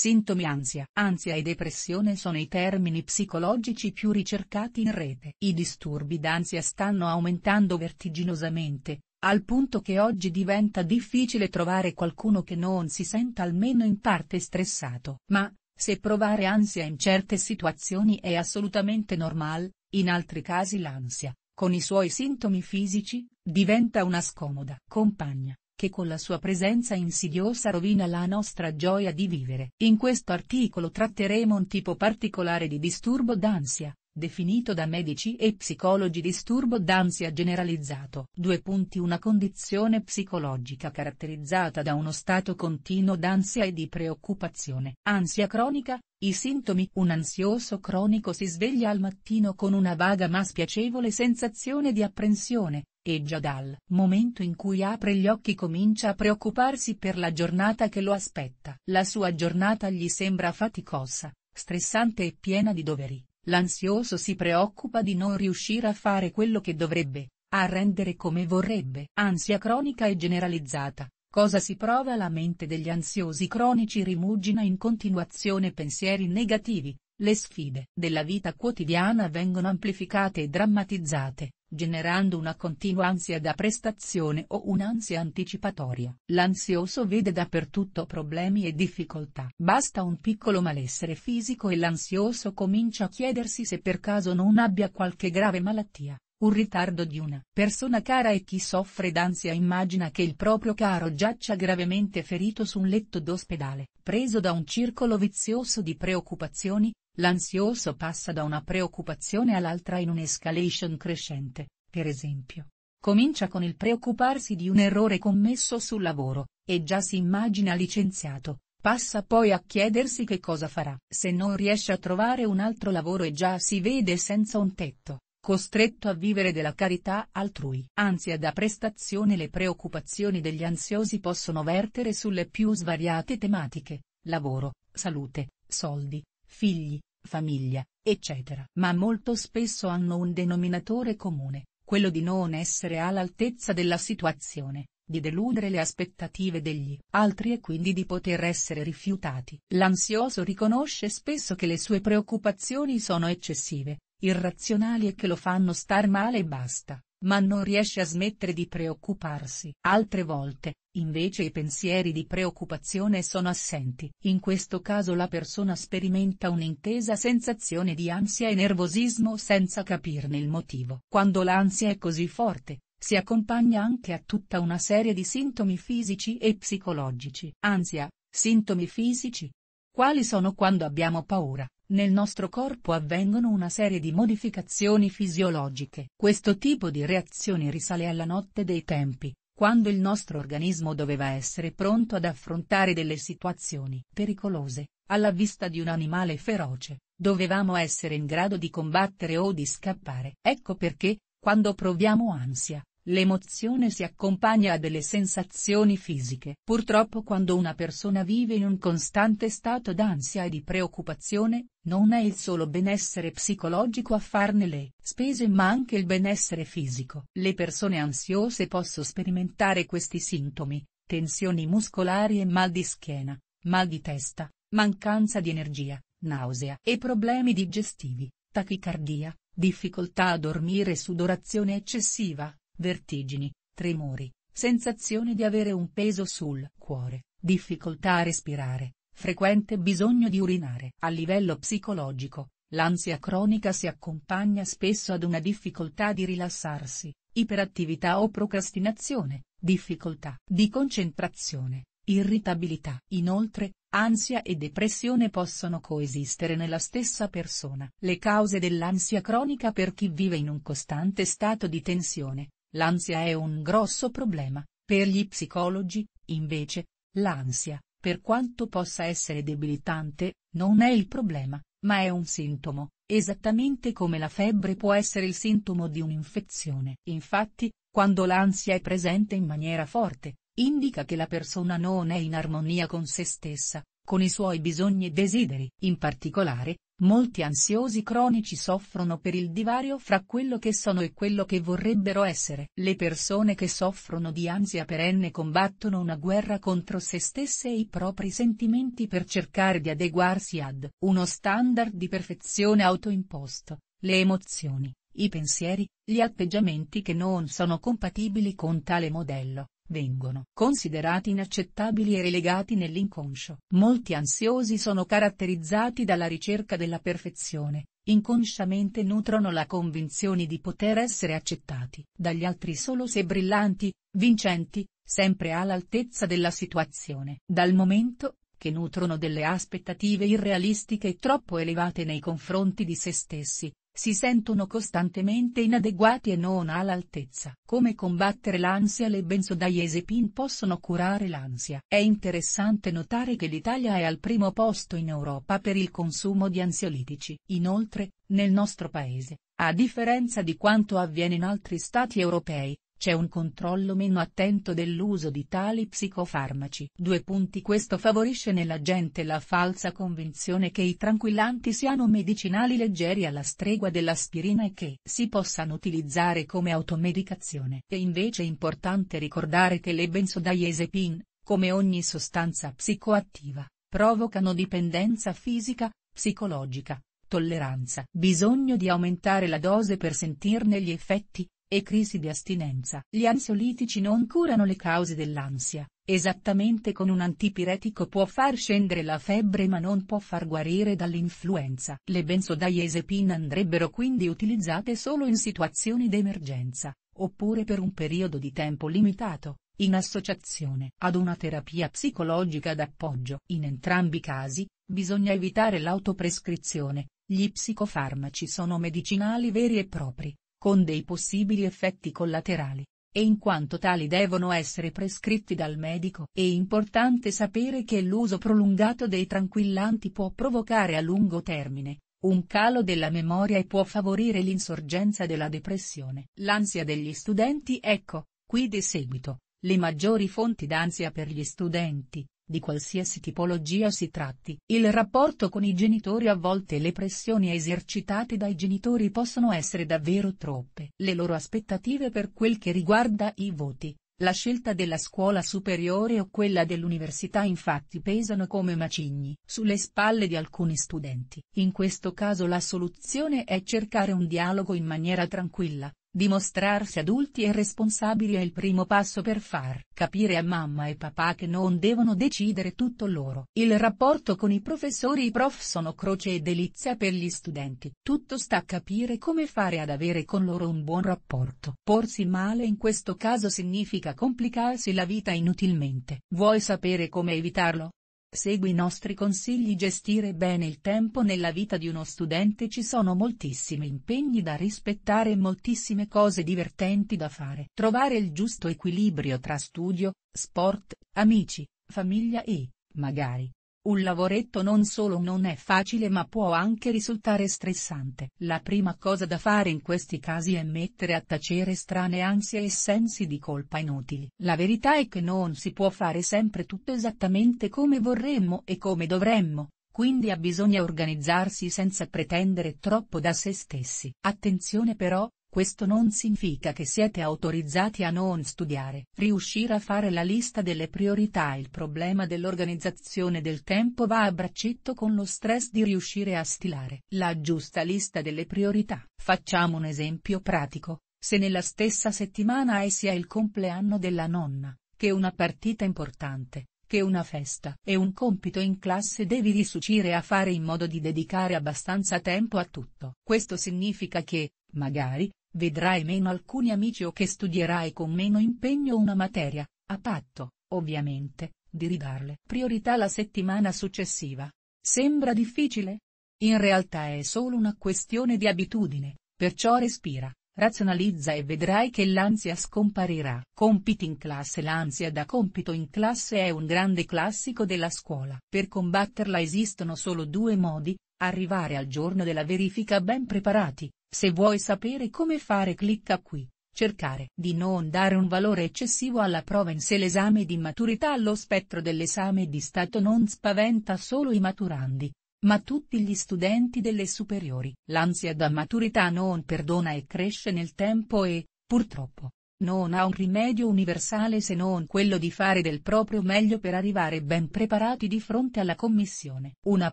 Sintomi ansia. Ansia e depressione sono i termini psicologici più ricercati in rete. I disturbi d'ansia stanno aumentando vertiginosamente, al punto che oggi diventa difficile trovare qualcuno che non si senta almeno in parte stressato. Ma, se provare ansia in certe situazioni è assolutamente normale, in altri casi l'ansia, con i suoi sintomi fisici, diventa una scomoda compagna, che con la sua presenza insidiosa rovina la nostra gioia di vivere. In questo articolo tratteremo un tipo particolare di disturbo d'ansia, definito da medici e psicologi disturbo d'ansia generalizzato. Due punti Una condizione psicologica caratterizzata da uno stato continuo d'ansia e di preoccupazione. Ansia cronica, i sintomi Un ansioso cronico si sveglia al mattino con una vaga ma spiacevole sensazione di apprensione, e già dal momento in cui apre gli occhi comincia a preoccuparsi per la giornata che lo aspetta. La sua giornata gli sembra faticosa, stressante e piena di doveri l'ansioso si preoccupa di non riuscire a fare quello che dovrebbe, a rendere come vorrebbe. Ansia cronica e generalizzata. Cosa si prova la mente degli ansiosi cronici rimugina in continuazione pensieri negativi, le sfide della vita quotidiana vengono amplificate e drammatizzate, generando una continua ansia da prestazione o un'ansia anticipatoria. L'ansioso vede dappertutto problemi e difficoltà. Basta un piccolo malessere fisico e l'ansioso comincia a chiedersi se per caso non abbia qualche grave malattia. Un ritardo di una persona cara e chi soffre d'ansia immagina che il proprio caro giaccia gravemente ferito su un letto d'ospedale, preso da un circolo vizioso di preoccupazioni, l'ansioso passa da una preoccupazione all'altra in un'escalation crescente, per esempio. Comincia con il preoccuparsi di un errore commesso sul lavoro, e già si immagina licenziato, passa poi a chiedersi che cosa farà se non riesce a trovare un altro lavoro e già si vede senza un tetto costretto a vivere della carità altrui. Ansia da prestazione Le preoccupazioni degli ansiosi possono vertere sulle più svariate tematiche, lavoro, salute, soldi, figli, famiglia, eccetera. Ma molto spesso hanno un denominatore comune, quello di non essere all'altezza della situazione, di deludere le aspettative degli altri e quindi di poter essere rifiutati. L'ansioso riconosce spesso che le sue preoccupazioni sono eccessive, irrazionali e che lo fanno star male e basta, ma non riesce a smettere di preoccuparsi. Altre volte, invece i pensieri di preoccupazione sono assenti. In questo caso la persona sperimenta un'intesa sensazione di ansia e nervosismo senza capirne il motivo. Quando l'ansia è così forte, si accompagna anche a tutta una serie di sintomi fisici e psicologici. Ansia, sintomi fisici. Quali sono quando abbiamo paura? Nel nostro corpo avvengono una serie di modificazioni fisiologiche. Questo tipo di reazioni risale alla notte dei tempi, quando il nostro organismo doveva essere pronto ad affrontare delle situazioni pericolose, alla vista di un animale feroce, dovevamo essere in grado di combattere o di scappare. Ecco perché, quando proviamo ansia, L'emozione si accompagna a delle sensazioni fisiche. Purtroppo quando una persona vive in un costante stato d'ansia e di preoccupazione, non è il solo benessere psicologico a farne le spese ma anche il benessere fisico. Le persone ansiose possono sperimentare questi sintomi, tensioni muscolari e mal di schiena, mal di testa, mancanza di energia, nausea e problemi digestivi, tachicardia, difficoltà a dormire e sudorazione eccessiva vertigini, tremori, sensazione di avere un peso sul cuore, difficoltà a respirare, frequente bisogno di urinare. A livello psicologico, l'ansia cronica si accompagna spesso ad una difficoltà di rilassarsi, iperattività o procrastinazione, difficoltà di concentrazione, irritabilità. Inoltre, ansia e depressione possono coesistere nella stessa persona. Le cause dell'ansia cronica per chi vive in un costante stato di tensione, L'ansia è un grosso problema, per gli psicologi, invece, l'ansia, per quanto possa essere debilitante, non è il problema, ma è un sintomo, esattamente come la febbre può essere il sintomo di un'infezione. Infatti, quando l'ansia è presente in maniera forte, indica che la persona non è in armonia con se stessa, con i suoi bisogni e desideri. In particolare, Molti ansiosi cronici soffrono per il divario fra quello che sono e quello che vorrebbero essere. Le persone che soffrono di ansia perenne combattono una guerra contro se stesse e i propri sentimenti per cercare di adeguarsi ad uno standard di perfezione autoimposto, le emozioni, i pensieri, gli atteggiamenti che non sono compatibili con tale modello, vengono considerati inaccettabili e relegati nell'inconscio. Molti ansiosi sono caratterizzati dalla ricerca della perfezione, inconsciamente nutrono la convinzione di poter essere accettati dagli altri solo se brillanti, vincenti, sempre all'altezza della situazione. Dal momento che nutrono delle aspettative irrealistiche e troppo elevate nei confronti di se stessi, si sentono costantemente inadeguati e non all'altezza. Come combattere l'ansia Le benzodiazepine possono curare l'ansia. È interessante notare che l'Italia è al primo posto in Europa per il consumo di ansiolitici. Inoltre, nel nostro paese, a differenza di quanto avviene in altri stati europei, c'è un controllo meno attento dell'uso di tali psicofarmaci. Due punti Questo favorisce nella gente la falsa convinzione che i tranquillanti siano medicinali leggeri alla stregua dell'aspirina e che si possano utilizzare come automedicazione. È invece importante ricordare che le benzodiazepine, come ogni sostanza psicoattiva, provocano dipendenza fisica, psicologica, tolleranza. Bisogno di aumentare la dose per sentirne gli effetti, e crisi di astinenza. Gli ansiolitici non curano le cause dell'ansia, esattamente con un antipiretico può far scendere la febbre ma non può far guarire dall'influenza. Le benzodiazepine andrebbero quindi utilizzate solo in situazioni d'emergenza, oppure per un periodo di tempo limitato, in associazione ad una terapia psicologica d'appoggio. In entrambi i casi, bisogna evitare l'autoprescrizione, gli psicofarmaci sono medicinali veri e propri, con dei possibili effetti collaterali, e in quanto tali devono essere prescritti dal medico. È importante sapere che l'uso prolungato dei tranquillanti può provocare a lungo termine un calo della memoria e può favorire l'insorgenza della depressione. L'ansia degli studenti ecco, qui di seguito, le maggiori fonti d'ansia per gli studenti, di qualsiasi tipologia si tratti. Il rapporto con i genitori a volte le pressioni esercitate dai genitori possono essere davvero troppe. Le loro aspettative per quel che riguarda i voti, la scelta della scuola superiore o quella dell'università infatti pesano come macigni sulle spalle di alcuni studenti. In questo caso la soluzione è cercare un dialogo in maniera tranquilla, Dimostrarsi adulti e responsabili è il primo passo per far capire a mamma e papà che non devono decidere tutto loro. Il rapporto con i professori e I prof sono croce e delizia per gli studenti. Tutto sta a capire come fare ad avere con loro un buon rapporto. Porsi male in questo caso significa complicarsi la vita inutilmente. Vuoi sapere come evitarlo? Segui i nostri consigli Gestire bene il tempo nella vita di uno studente ci sono moltissimi impegni da rispettare e moltissime cose divertenti da fare. Trovare il giusto equilibrio tra studio, sport, amici, famiglia e, magari, un lavoretto non solo non è facile ma può anche risultare stressante. La prima cosa da fare in questi casi è mettere a tacere strane ansie e sensi di colpa inutili. La verità è che non si può fare sempre tutto esattamente come vorremmo e come dovremmo, quindi ha bisogna organizzarsi senza pretendere troppo da se stessi. Attenzione però, questo non significa che siete autorizzati a non studiare. Riuscire a fare la lista delle priorità Il problema dell'organizzazione del tempo va a braccetto con lo stress di riuscire a stilare la giusta lista delle priorità. Facciamo un esempio pratico. Se nella stessa settimana hai sia il compleanno della nonna, che una partita importante, che una festa e un compito in classe devi risucire a fare in modo di dedicare abbastanza tempo a tutto. Questo significa che, magari, Vedrai meno alcuni amici o che studierai con meno impegno una materia, a patto, ovviamente, di ridarle priorità la settimana successiva. Sembra difficile? In realtà è solo una questione di abitudine, perciò respira, razionalizza e vedrai che l'ansia scomparirà. Compiti in classe L'ansia da compito in classe è un grande classico della scuola. Per combatterla esistono solo due modi, arrivare al giorno della verifica ben preparati, se vuoi sapere come fare clicca qui, cercare di non dare un valore eccessivo alla prova in sé l'esame di maturità allo spettro dell'esame di Stato non spaventa solo i maturandi, ma tutti gli studenti delle superiori. L'ansia da maturità non perdona e cresce nel tempo e, purtroppo, non ha un rimedio universale se non quello di fare del proprio meglio per arrivare ben preparati di fronte alla commissione. Una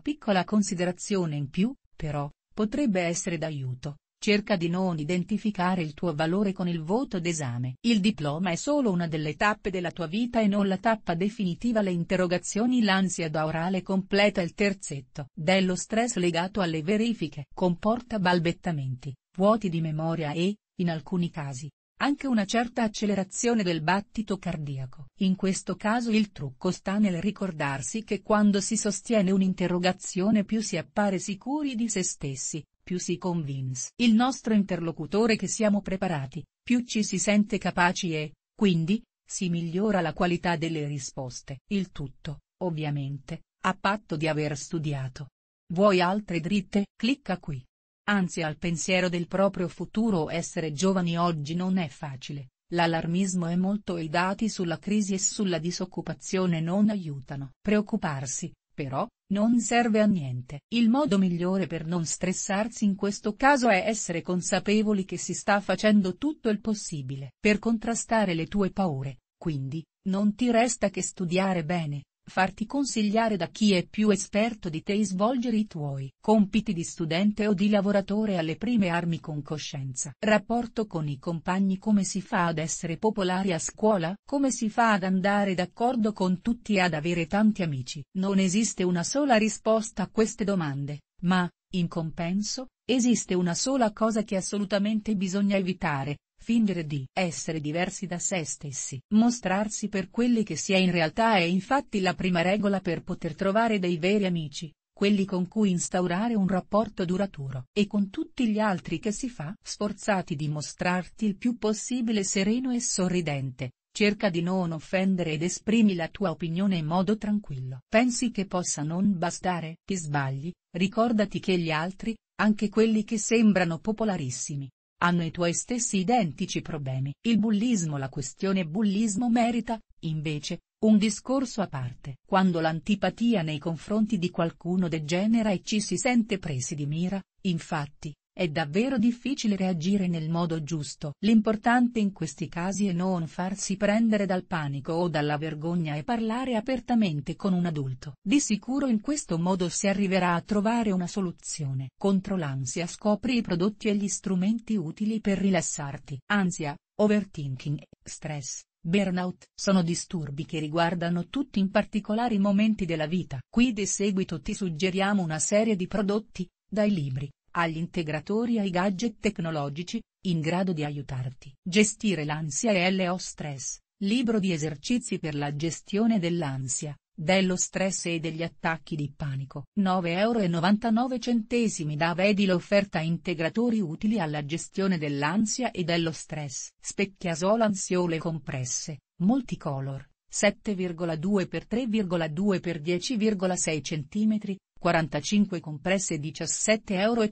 piccola considerazione in più, però, potrebbe essere d'aiuto Cerca di non identificare il tuo valore con il voto d'esame. Il diploma è solo una delle tappe della tua vita e non la tappa definitiva. Le interrogazioni L'ansia da orale completa il terzetto. Dello stress legato alle verifiche comporta balbettamenti, vuoti di memoria e, in alcuni casi, anche una certa accelerazione del battito cardiaco. In questo caso il trucco sta nel ricordarsi che quando si sostiene un'interrogazione più si appare sicuri di se stessi, più si convince il nostro interlocutore che siamo preparati, più ci si sente capaci e, quindi, si migliora la qualità delle risposte. Il tutto, ovviamente, a patto di aver studiato. Vuoi altre dritte? Clicca qui. Anzi al pensiero del proprio futuro essere giovani oggi non è facile, l'allarmismo è molto e i dati sulla crisi e sulla disoccupazione non aiutano. Preoccuparsi, però, non serve a niente. Il modo migliore per non stressarsi in questo caso è essere consapevoli che si sta facendo tutto il possibile per contrastare le tue paure, quindi, non ti resta che studiare bene, farti consigliare da chi è più esperto di te e svolgere i tuoi compiti di studente o di lavoratore alle prime armi con coscienza. Rapporto con i compagni Come si fa ad essere popolari a scuola? Come si fa ad andare d'accordo con tutti e ad avere tanti amici? Non esiste una sola risposta a queste domande, ma, in compenso, esiste una sola cosa che assolutamente bisogna evitare, Fingere di essere diversi da se stessi. Mostrarsi per quelli che si è in realtà è infatti la prima regola per poter trovare dei veri amici, quelli con cui instaurare un rapporto duraturo. E con tutti gli altri che si fa. Sforzati di mostrarti il più possibile sereno e sorridente, cerca di non offendere ed esprimi la tua opinione in modo tranquillo. Pensi che possa non bastare? Ti sbagli, ricordati che gli altri, anche quelli che sembrano popolarissimi, hanno i tuoi stessi identici problemi. Il bullismo La questione bullismo merita, invece, un discorso a parte. Quando l'antipatia nei confronti di qualcuno degenera e ci si sente presi di mira, infatti, è davvero difficile reagire nel modo giusto. L'importante in questi casi è non farsi prendere dal panico o dalla vergogna e parlare apertamente con un adulto. Di sicuro in questo modo si arriverà a trovare una soluzione. Contro l'ansia scopri i prodotti e gli strumenti utili per rilassarti. Ansia, overthinking, stress. Burnout, sono disturbi che riguardano tutti in particolari momenti della vita. Qui di seguito ti suggeriamo una serie di prodotti, dai libri, agli integratori e ai gadget tecnologici, in grado di aiutarti. Gestire l'ansia e LO stress, libro di esercizi per la gestione dell'ansia, dello stress e degli attacchi di panico. 9,99€ da Vedi l'offerta integratori utili alla gestione dell'ansia e dello stress. Specchiasol ansiole compresse, multicolor, 7,2 x 3,2 x 10,6 cm, 45 compresse 17,50 euro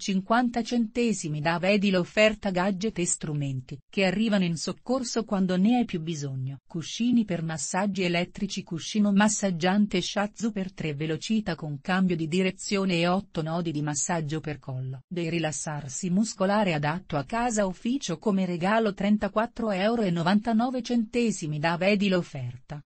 da vedi l'offerta gadget e strumenti che arrivano in soccorso quando ne hai più bisogno. Cuscini per massaggi elettrici Cuscino massaggiante Shazu per 3 velocità con cambio di direzione e 8 nodi di massaggio per collo. Dei rilassarsi muscolare adatto a casa ufficio come regalo 34,99 euro da vedi l'offerta.